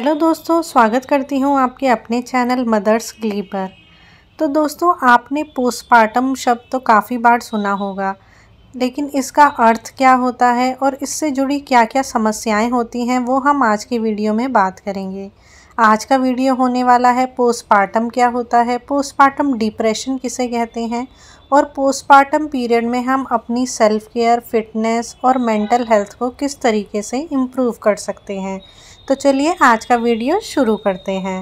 hello दोस्तों स्वागत करती हूँ आपके अपने चैनल मदर्स ग्ली पर तो दोस्तों आपने पोस्टमार्टम शब्द तो काफ़ी बार सुना होगा लेकिन इसका अर्थ क्या होता है और इससे जुड़ी क्या क्या समस्याएं होती हैं वो हम आज की वीडियो में बात करेंगे आज का वीडियो होने वाला है पोस्टमार्टम क्या होता है पोस्टमार्टम डिप्रेशन किसे कहते हैं और पोस्टमार्टम पीरियड में हम अपनी सेल्फ़ केयर फिटनेस और मेंटल हेल्थ को किस तरीके से इम्प्रूव कर सकते हैं तो चलिए आज का वीडियो शुरू करते हैं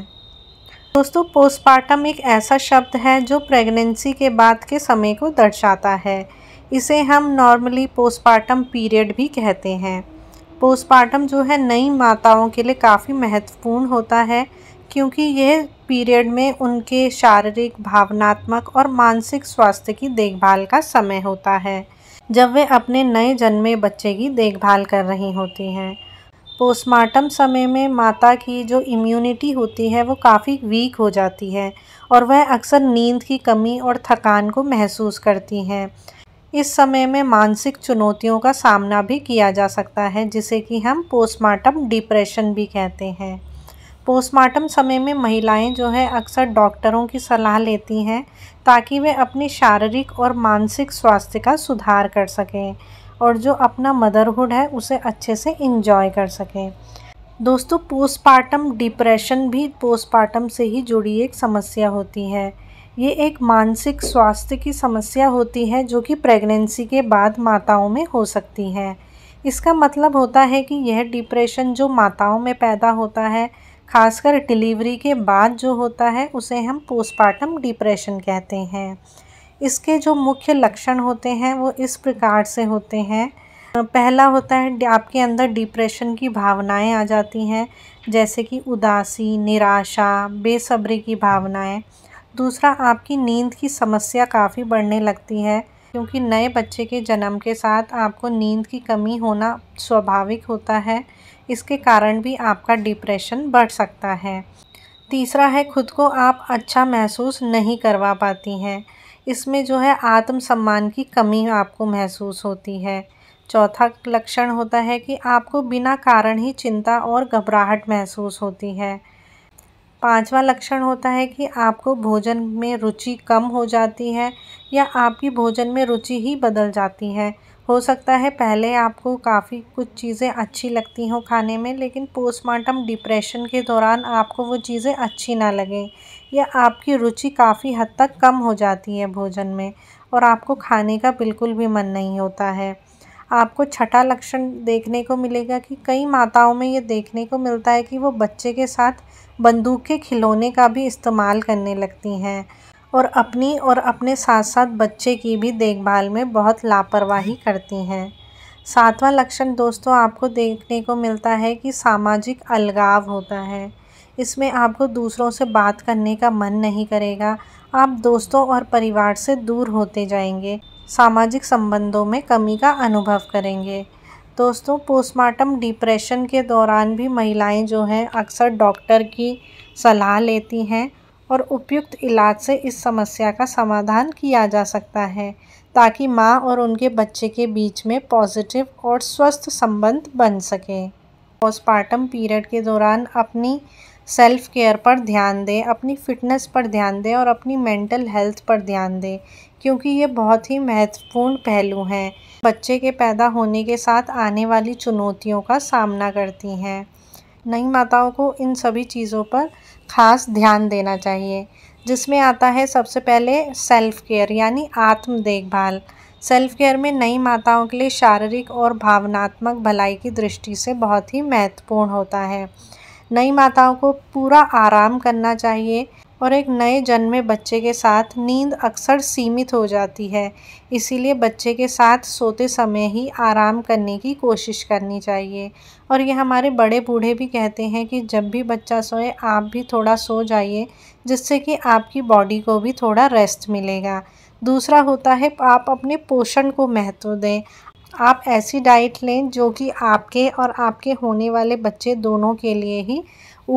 दोस्तों पोस्टपार्टम एक ऐसा शब्द है जो प्रेगनेंसी के बाद के समय को दर्शाता है इसे हम नॉर्मली पोस्टपार्टम पीरियड भी कहते हैं पोस्टपार्टम जो है नई माताओं के लिए काफ़ी महत्वपूर्ण होता है क्योंकि यह पीरियड में उनके शारीरिक भावनात्मक और मानसिक स्वास्थ्य की देखभाल का समय होता है जब वे अपने नए जन्मे बच्चे की देखभाल कर रही होती हैं पोस्टमार्टम समय में माता की जो इम्यूनिटी होती है वो काफ़ी वीक हो जाती है और वह अक्सर नींद की कमी और थकान को महसूस करती हैं इस समय में मानसिक चुनौतियों का सामना भी किया जा सकता है जिसे कि हम पोस्टमार्टम डिप्रेशन भी कहते हैं पोस्टमार्टम समय में महिलाएं जो है अक्सर डॉक्टरों की सलाह लेती हैं ताकि वे अपनी शारीरिक और मानसिक स्वास्थ्य का सुधार कर सकें और जो अपना मदरहुड है उसे अच्छे से इंजॉय कर सकें दोस्तों पोस्टपार्टम डिप्रेशन भी पोस्टपार्टम से ही जुड़ी एक समस्या होती है ये एक मानसिक स्वास्थ्य की समस्या होती है जो कि प्रेगनेंसी के बाद माताओं में हो सकती है इसका मतलब होता है कि यह डिप्रेशन जो माताओं में पैदा होता है खासकर डिलीवरी के बाद जो होता है उसे हम पोस्टपार्टम डिप्रेशन कहते हैं इसके जो मुख्य लक्षण होते हैं वो इस प्रकार से होते हैं पहला होता है आपके अंदर डिप्रेशन की भावनाएं आ जाती हैं जैसे कि उदासी निराशा बेसब्री की भावनाएं दूसरा आपकी नींद की समस्या काफ़ी बढ़ने लगती है क्योंकि नए बच्चे के जन्म के साथ आपको नींद की कमी होना स्वाभाविक होता है इसके कारण भी आपका डिप्रेशन बढ़ सकता है तीसरा है खुद को आप अच्छा महसूस नहीं करवा पाती हैं इसमें जो है आत्मसम्मान की कमी आपको महसूस होती है चौथा लक्षण होता है कि आपको बिना कारण ही चिंता और घबराहट महसूस होती है पांचवा लक्षण होता है कि आपको भोजन में रुचि कम हो जाती है या आपकी भोजन में रुचि ही बदल जाती है हो सकता है पहले आपको काफ़ी कुछ चीज़ें अच्छी लगती हों खाने में लेकिन पोस्टमार्टम डिप्रेशन के दौरान आपको वो चीज़ें अच्छी ना लगें या आपकी रुचि काफ़ी हद तक कम हो जाती है भोजन में और आपको खाने का बिल्कुल भी मन नहीं होता है आपको छठा लक्षण देखने को मिलेगा कि कई माताओं में ये देखने को मिलता है कि वो बच्चे के साथ बंदूक के खिलौने का भी इस्तेमाल करने लगती हैं और अपनी और अपने साथ साथ बच्चे की भी देखभाल में बहुत लापरवाही करती हैं सातवां लक्षण दोस्तों आपको देखने को मिलता है कि सामाजिक अलगाव होता है इसमें आपको दूसरों से बात करने का मन नहीं करेगा आप दोस्तों और परिवार से दूर होते जाएंगे सामाजिक संबंधों में कमी का अनुभव करेंगे दोस्तों पोस्टमार्टम डिप्रेशन के दौरान भी महिलाएं जो हैं अक्सर डॉक्टर की सलाह लेती हैं और उपयुक्त इलाज से इस समस्या का समाधान किया जा सकता है ताकि माँ और उनके बच्चे के बीच में पॉजिटिव और स्वस्थ संबंध बन सके पोस्टपार्टम पीरियड के दौरान अपनी सेल्फ केयर पर ध्यान दें अपनी फिटनेस पर ध्यान दें और अपनी मेंटल हेल्थ पर ध्यान दें क्योंकि ये बहुत ही महत्वपूर्ण पहलू हैं बच्चे के पैदा होने के साथ आने वाली चुनौतियों का सामना करती हैं नई माताओं को इन सभी चीज़ों पर ख़ास ध्यान देना चाहिए जिसमें आता है सबसे पहले सेल्फ़ केयर यानी आत्म देखभाल सेल्फ केयर में नई माताओं के लिए शारीरिक और भावनात्मक भलाई की दृष्टि से बहुत ही महत्वपूर्ण होता है नई माताओं को पूरा आराम करना चाहिए और एक नए जन्मे बच्चे के साथ नींद अक्सर सीमित हो जाती है इसीलिए बच्चे के साथ सोते समय ही आराम करने की कोशिश करनी चाहिए और ये हमारे बड़े बूढ़े भी कहते हैं कि जब भी बच्चा सोए आप भी थोड़ा सो जाइए जिससे कि आपकी बॉडी को भी थोड़ा रेस्ट मिलेगा दूसरा होता है आप अपने पोषण को महत्व दें आप ऐसी डाइट लें जो कि आपके और आपके होने वाले बच्चे दोनों के लिए ही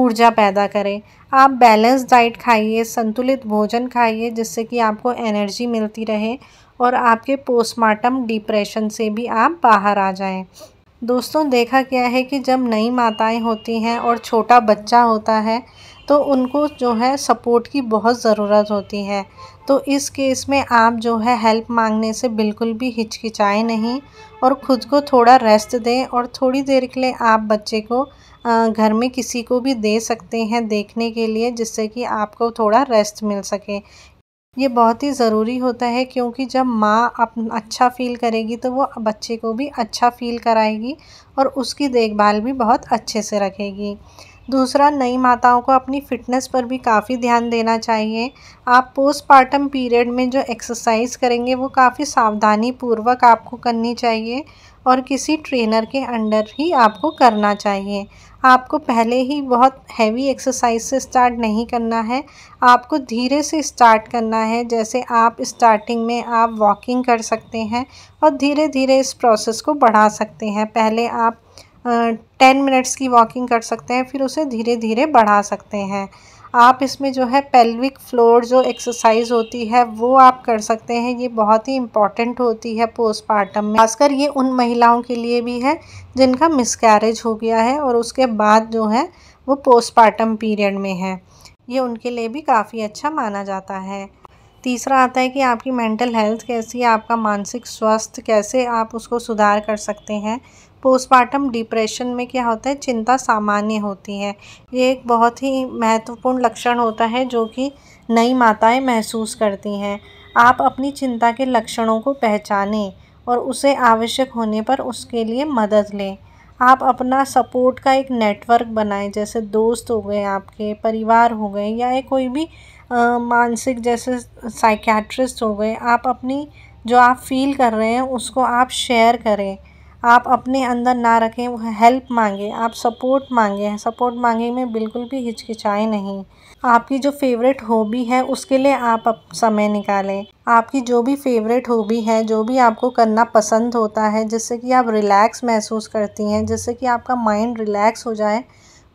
ऊर्जा पैदा करें आप बैलेंस डाइट खाइए संतुलित भोजन खाइए जिससे कि आपको एनर्जी मिलती रहे और आपके पोस्टमार्टम डिप्रेशन से भी आप बाहर आ जाएं दोस्तों देखा गया है कि जब नई माताएं होती हैं और छोटा बच्चा होता है तो उनको जो है सपोर्ट की बहुत ज़रूरत होती है तो इस केस में आप जो है हेल्प मांगने से बिल्कुल भी हिचकिचाएं नहीं और ख़ुद को थोड़ा रेस्ट दें और थोड़ी देर के लिए आप बच्चे को घर में किसी को भी दे सकते हैं देखने के लिए जिससे कि आपको थोड़ा रेस्ट मिल सके ये बहुत ही ज़रूरी होता है क्योंकि जब माँ अप अच्छा फील करेगी तो वो बच्चे को भी अच्छा फील कराएगी और उसकी देखभाल भी बहुत अच्छे से रखेगी दूसरा नई माताओं को अपनी फ़िटनेस पर भी काफ़ी ध्यान देना चाहिए आप पोस्टपार्टम पीरियड में जो एक्सरसाइज करेंगे वो काफ़ी सावधानी पूर्वक आपको करनी चाहिए और किसी ट्रेनर के अंडर ही आपको करना चाहिए आपको पहले ही बहुत हैवी एक्सरसाइज से स्टार्ट नहीं करना है आपको धीरे से स्टार्ट करना है जैसे आप स्टार्टिंग में आप वॉकिंग कर सकते हैं और धीरे धीरे इस प्रोसेस को बढ़ा सकते हैं पहले आप टेन मिनट्स की वॉकिंग कर सकते हैं फिर उसे धीरे धीरे बढ़ा सकते हैं आप इसमें जो है पेल्विक फ्लोर जो एक्सरसाइज होती है वो आप कर सकते हैं ये बहुत ही इम्पॉर्टेंट होती है पोस्टमार्टम में खासकर ये उन महिलाओं के लिए भी है जिनका मिसकैरेज हो गया है और उसके बाद जो है वो पोस्टमार्टम पीरियड में है ये उनके लिए भी काफ़ी अच्छा माना जाता है तीसरा आता है कि आपकी मेंटल हेल्थ कैसी है आपका मानसिक स्वास्थ्य कैसे आप उसको सुधार कर सकते हैं पोस्टमार्टम डिप्रेशन में क्या होता है चिंता सामान्य होती है ये एक बहुत ही महत्वपूर्ण लक्षण होता है जो कि नई माताएं महसूस करती हैं आप अपनी चिंता के लक्षणों को पहचानें और उसे आवश्यक होने पर उसके लिए मदद लें आप अपना सपोर्ट का एक नेटवर्क बनाएं जैसे दोस्त हो गए आपके परिवार हो गए या एक कोई भी मानसिक जैसे साइकैट्रिस्ट हो गए आप अपनी जो आप फील कर रहे हैं उसको आप शेयर करें आप अपने अंदर ना रखें हेल्प मांगे आप सपोर्ट मांगे हैं सपोर्ट मांगे में बिल्कुल भी हिचकिचाए नहीं आपकी जो फेवरेट हॉबी है उसके लिए आप समय निकालें आपकी जो भी फेवरेट हॉबी है जो भी आपको करना पसंद होता है जिससे कि आप रिलैक्स महसूस करती हैं जिससे कि आपका माइंड रिलैक्स हो जाए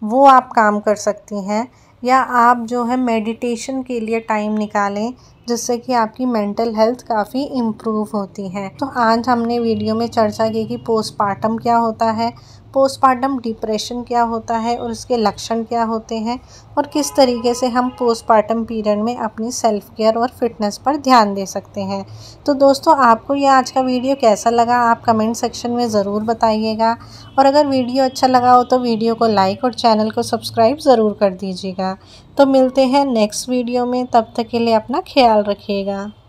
वो आप काम कर सकती हैं या आप जो है मेडिटेशन के लिए टाइम निकालें जिससे कि आपकी मेंटल हेल्थ काफ़ी इम्प्रूव होती है तो आज हमने वीडियो में चर्चा की कि पोस्टमार्टम क्या होता है पोस्टमार्टम डिप्रेशन क्या होता है और उसके लक्षण क्या होते हैं और किस तरीके से हम पोस्टमार्टम पीरियड में अपनी सेल्फ केयर और फिटनेस पर ध्यान दे सकते हैं तो दोस्तों आपको यह आज का वीडियो कैसा लगा आप कमेंट सेक्शन में ज़रूर बताइएगा और अगर वीडियो अच्छा लगा हो तो वीडियो को लाइक और चैनल को सब्सक्राइब ज़रूर कर दीजिएगा तो मिलते हैं नेक्स्ट वीडियो में तब तक के लिए अपना ख्याल रखिएगा